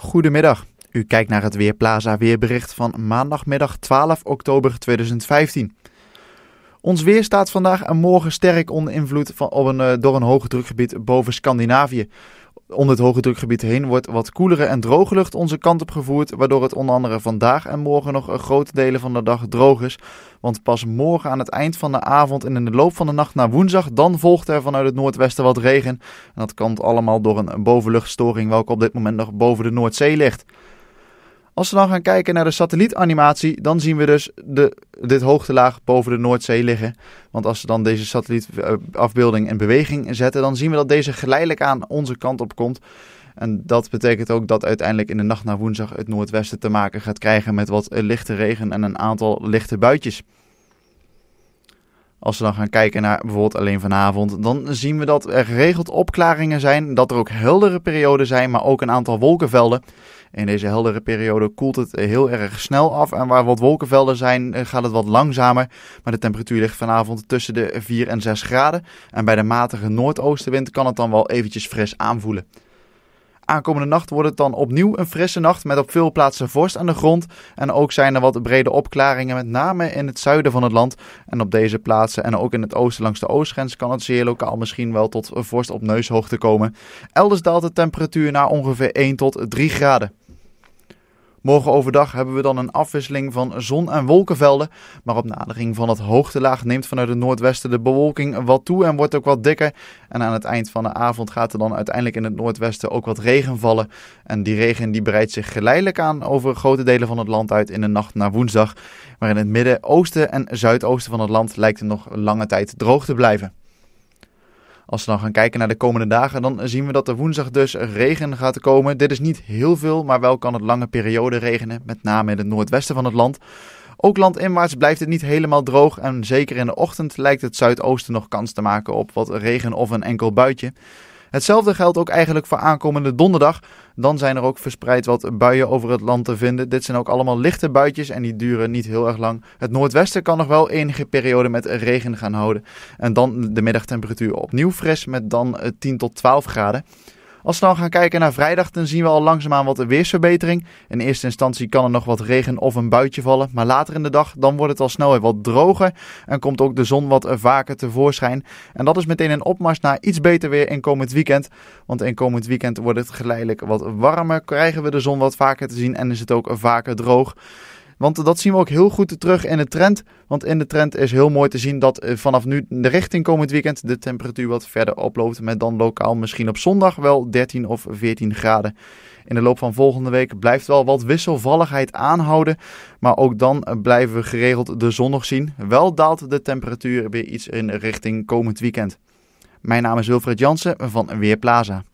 Goedemiddag. U kijkt naar het Weerplaza weerbericht van maandagmiddag 12 oktober 2015. Ons weer staat vandaag en morgen sterk onder invloed van, op een, eh, door een hoogdrukgebied boven Scandinavië. Om dit hoge drukgebied heen wordt wat koelere en droge lucht onze kant op gevoerd, waardoor het onder andere vandaag en morgen nog een grote delen van de dag droog is. Want pas morgen aan het eind van de avond en in de loop van de nacht naar woensdag, dan volgt er vanuit het noordwesten wat regen. En dat komt allemaal door een bovenluchtstoring welke op dit moment nog boven de Noordzee ligt. Als we dan gaan kijken naar de satellietanimatie, dan zien we dus de, dit hoogtelaag boven de Noordzee liggen. Want als we dan deze satellietafbeelding eh, in beweging zetten, dan zien we dat deze geleidelijk aan onze kant op komt. En dat betekent ook dat uiteindelijk in de nacht naar woensdag het noordwesten te maken gaat krijgen met wat eh, lichte regen en een aantal lichte buitjes. Als we dan gaan kijken naar bijvoorbeeld alleen vanavond, dan zien we dat er geregeld opklaringen zijn, dat er ook heldere perioden zijn, maar ook een aantal wolkenvelden. In deze heldere periode koelt het heel erg snel af en waar wat wolkenvelden zijn eh, gaat het wat langzamer. Maar de temperatuur ligt vanavond tussen de 4 en 6 graden en bij de matige noordoostenwind kan het dan wel eventjes fris aanvoelen. Aankomende nacht wordt het dan opnieuw een frisse nacht met op veel plaatsen vorst aan de grond. En ook zijn er wat brede opklaringen, met name in het zuiden van het land. En op deze plaatsen en ook in het oosten langs de oostgrens kan het zeer lokaal misschien wel tot vorst op neushoogte komen. Elders daalt de temperatuur naar ongeveer 1 tot 3 graden. Morgen overdag hebben we dan een afwisseling van zon- en wolkenvelden. Maar op nadering van het hoogtelaag neemt vanuit het noordwesten de bewolking wat toe en wordt ook wat dikker. En aan het eind van de avond gaat er dan uiteindelijk in het noordwesten ook wat regen vallen. En die regen die breidt zich geleidelijk aan over grote delen van het land uit in de nacht naar woensdag. Maar in het midden, oosten en zuidoosten van het land lijkt het nog lange tijd droog te blijven. Als we dan gaan kijken naar de komende dagen, dan zien we dat er woensdag dus regen gaat komen. Dit is niet heel veel, maar wel kan het lange periode regenen, met name in het noordwesten van het land. Ook landinwaarts blijft het niet helemaal droog en zeker in de ochtend lijkt het zuidoosten nog kans te maken op wat regen of een enkel buitje. Hetzelfde geldt ook eigenlijk voor aankomende donderdag. Dan zijn er ook verspreid wat buien over het land te vinden. Dit zijn ook allemaal lichte buitjes en die duren niet heel erg lang. Het noordwesten kan nog wel enige periode met regen gaan houden. En dan de middagtemperatuur opnieuw fris met dan 10 eh, tot 12 graden. Als we dan gaan kijken naar vrijdag, dan zien we al langzaamaan wat weersverbetering. In eerste instantie kan er nog wat regen of een buitje vallen. Maar later in de dag, dan wordt het al snel weer wat droger. En komt ook de zon wat vaker tevoorschijn. En dat is meteen een opmars naar iets beter weer in komend weekend. Want in komend weekend wordt het geleidelijk wat warmer. Krijgen we de zon wat vaker te zien en is het ook vaker droog. Want dat zien we ook heel goed terug in de trend. Want in de trend is heel mooi te zien dat eh, vanaf nu de richting komend weekend de temperatuur wat verder oploopt. Met dan lokaal misschien op zondag wel 13 of 14 graden. In de loop van volgende week blijft wel wat wisselvalligheid aanhouden. Maar ook dan eh, blijven we geregeld de zon nog zien. Wel daalt de temperatuur weer iets in richting komend weekend. Mijn naam is Wilfred Jansen van Weerplaza.